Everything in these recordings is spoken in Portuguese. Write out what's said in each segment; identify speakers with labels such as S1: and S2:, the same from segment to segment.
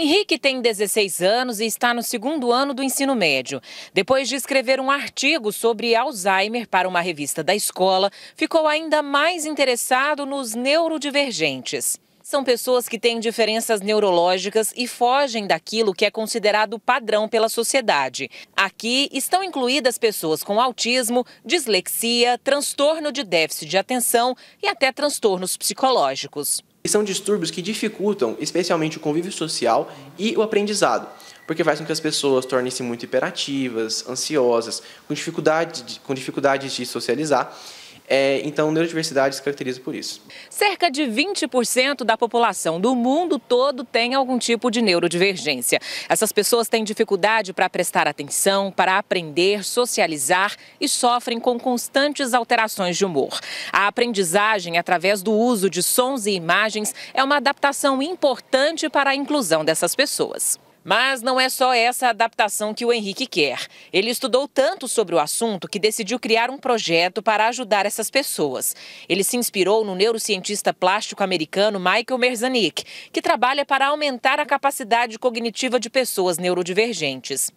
S1: Henrique tem 16 anos e está no segundo ano do ensino médio. Depois de escrever um artigo sobre Alzheimer para uma revista da escola, ficou ainda mais interessado nos neurodivergentes. São pessoas que têm diferenças neurológicas e fogem daquilo que é considerado padrão pela sociedade. Aqui estão incluídas pessoas com autismo, dislexia, transtorno de déficit de atenção e até transtornos psicológicos.
S2: E são distúrbios que dificultam especialmente o convívio social e o aprendizado, porque faz com que as pessoas tornem-se muito hiperativas, ansiosas, com, dificuldades com dificuldades de socializar é, então, neurodiversidade se caracteriza
S1: por isso. Cerca de 20% da população do mundo todo tem algum tipo de neurodivergência. Essas pessoas têm dificuldade para prestar atenção, para aprender, socializar e sofrem com constantes alterações de humor. A aprendizagem através do uso de sons e imagens é uma adaptação importante para a inclusão dessas pessoas. Mas não é só essa adaptação que o Henrique quer. Ele estudou tanto sobre o assunto que decidiu criar um projeto para ajudar essas pessoas. Ele se inspirou no neurocientista plástico americano Michael Merzanik, que trabalha para aumentar a capacidade cognitiva de pessoas neurodivergentes.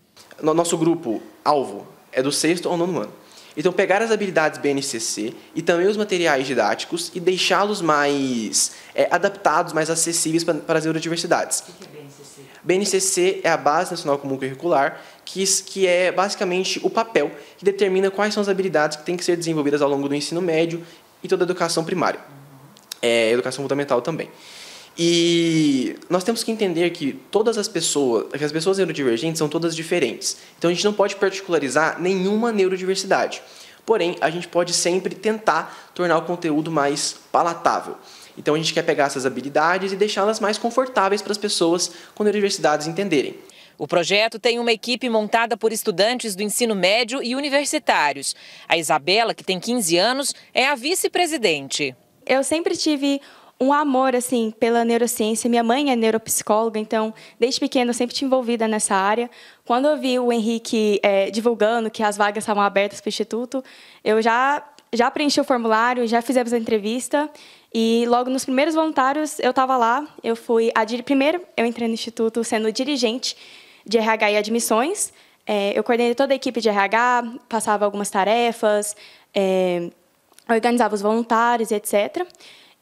S2: Nosso grupo alvo é do sexto ao nono ano. Então, pegar as habilidades BNCC e também os materiais didáticos e deixá-los mais é, adaptados, mais acessíveis para as neurodiversidades. É BNCC é a Base Nacional Comum Curricular, que, que é basicamente o papel que determina quais são as habilidades que têm que ser desenvolvidas ao longo do ensino médio e toda a educação primária. É, educação fundamental também. E nós temos que entender que todas as pessoas, que as pessoas neurodivergentes são todas diferentes. Então a gente não pode particularizar nenhuma neurodiversidade porém a gente pode sempre tentar tornar o conteúdo mais palatável. Então a gente quer pegar essas habilidades e deixá-las mais confortáveis para as pessoas com
S1: universidades entenderem. O projeto tem uma equipe montada por estudantes do ensino médio e universitários. A Isabela, que tem 15 anos, é a vice-presidente.
S3: Eu sempre tive um amor assim pela neurociência. Minha mãe é neuropsicóloga, então desde pequena eu sempre tive envolvida nessa área. Quando eu vi o Henrique é, divulgando que as vagas estavam abertas para o instituto, eu já já preenchi o formulário, já fizemos a entrevista e logo nos primeiros voluntários eu estava lá. Eu fui a primeiro eu entrei no instituto sendo dirigente de RH e admissões. É, eu coordenei toda a equipe de RH, passava algumas tarefas, é, organizava os voluntários, etc.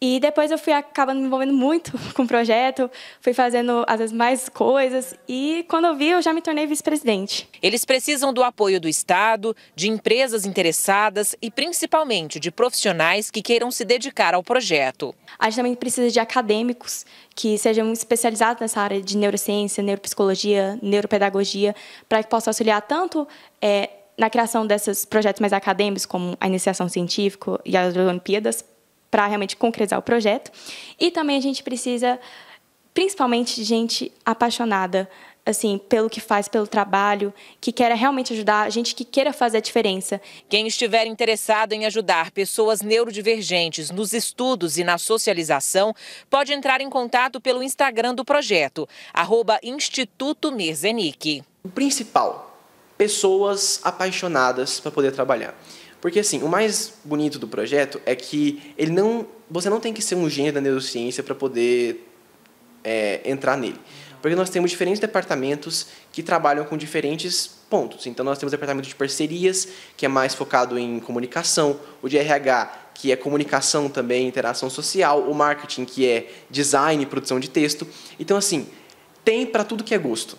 S3: E depois eu fui acabando me envolvendo muito com o projeto, fui fazendo às vezes mais coisas e quando eu vi eu já me tornei vice-presidente.
S1: Eles precisam do apoio do Estado, de empresas interessadas e principalmente de profissionais que queiram se dedicar ao
S3: projeto. A gente também precisa de acadêmicos que sejam especializados nessa área de neurociência, neuropsicologia, neuropedagogia, para que possa auxiliar tanto é, na criação desses projetos mais acadêmicos, como a iniciação científica e as Olimpíadas, para realmente concretizar o projeto. E também a gente precisa, principalmente, de gente apaixonada assim, pelo que faz, pelo trabalho, que queira realmente ajudar, gente que queira fazer a diferença.
S1: Quem estiver interessado em ajudar pessoas neurodivergentes nos estudos e na socialização, pode entrar em contato pelo Instagram do projeto, arroba Instituto Mirzenik. O principal, pessoas apaixonadas
S2: para poder trabalhar. Porque assim, o mais bonito do projeto é que ele não, você não tem que ser um gênio da neurociência para poder é, entrar nele. Porque nós temos diferentes departamentos que trabalham com diferentes pontos. Então, nós temos o departamento de parcerias, que é mais focado em comunicação, o de RH, que é comunicação também, interação social, o marketing, que é design, produção de texto. Então, assim, tem para tudo que é gosto.